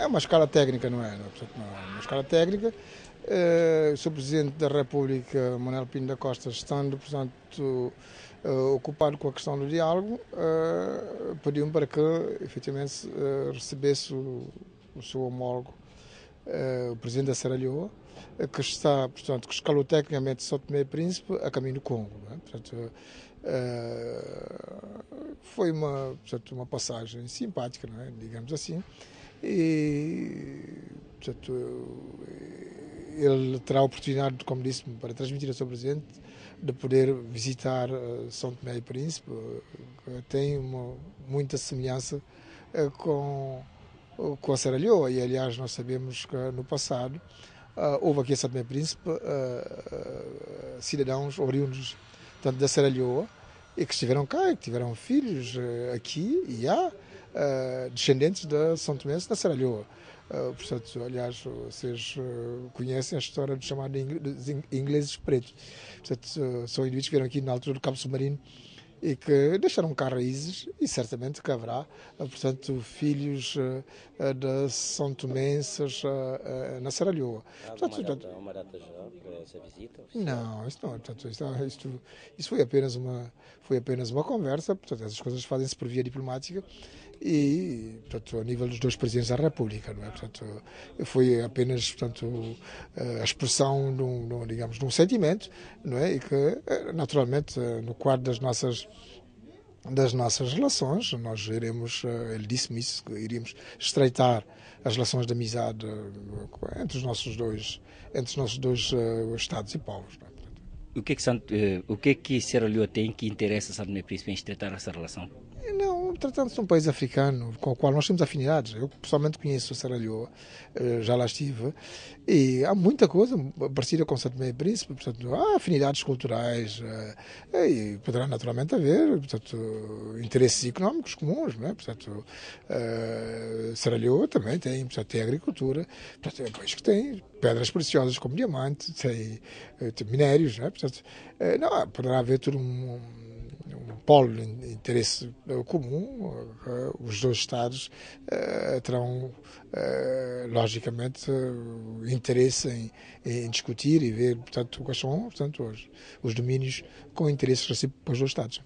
É uma escala técnica, não é? Não é uma escala técnica. Uh, o Sr. Presidente da República, Manuel Pinto da Costa, estando, portanto, uh, ocupado com a questão do diálogo, uh, pediu-me para que, efetivamente, uh, recebesse o, o seu homólogo, o Presidente da Seralhoa, que está, portanto, que escalou tecnicamente São Tomé e Príncipe a caminho do Congo. É? Portanto, foi uma, portanto, uma passagem simpática, é? digamos assim. E, portanto, ele terá a oportunidade, como disse, para transmitir ao seu presidente, de poder visitar eh, São Tomé e Príncipe, que eh, tem uma, muita semelhança eh, com, com a Serralhoa. E, aliás, nós sabemos que no passado houve aqui em São Tomé e Príncipe cidadãos oriundos tanto da Serralhoa e que estiveram cá, que tiveram filhos aqui e há uh, descendentes da São Tomé da Seralhoa. Uh, portanto, aliás, vocês uh, conhecem a história do chamado ingleses pretos. Portanto, eh, são indivíduos que vieram aqui na altura do Cabo Submarino e que deixaram cá raízes e certamente que haverá, eh, portanto, filhos eh, eh, de São Tomenses na Serralhoa. Portanto, uma, data, uma data já para essa visita? Não, isso não, portanto, ah, isto, isso foi apenas uma foi apenas uma conversa, portanto, essas coisas fazem-se por via diplomática e, portanto, a nível dos dois presidentes da República, não é? Portanto, foi apenas, portanto, a expressão de um, de um, digamos, de um sentimento, não é? E que, naturalmente, no quadro das nossas das nossas relações. Nós iremos, eh, ele disse-me isso, iríamos estreitar as relações de amizade eh, entre os nossos dois, entre os nossos dois eh, estados e povos. É? O que é que, o que, é que Sierra Leone tem que interessa São Príncipe em estreitar essa relação? Não, tratando-se de um país africano com o qual nós temos afinidades, eu pessoalmente conheço Serra Leoa, eh, já lá estive, e há muita coisa parecida com Santo Meio Príncipe, portanto, há afinidades culturais eh, e poderá naturalmente haver portanto, interesses económicos comuns, não é? portanto, eh, Serra Leoa também tem, portanto, tem agricultura, portanto, é um país que tem pedras preciosas como diamante, tem, tem minérios, não é? portanto, não, poderá haver tudo um polo de interesse comum, eh, os dois Estados eh, terão, eh, logicamente, interesse em, em, discutir e ver, portanto, quais são portanto, os, os domínios com interesse recíproco para os dois Estados.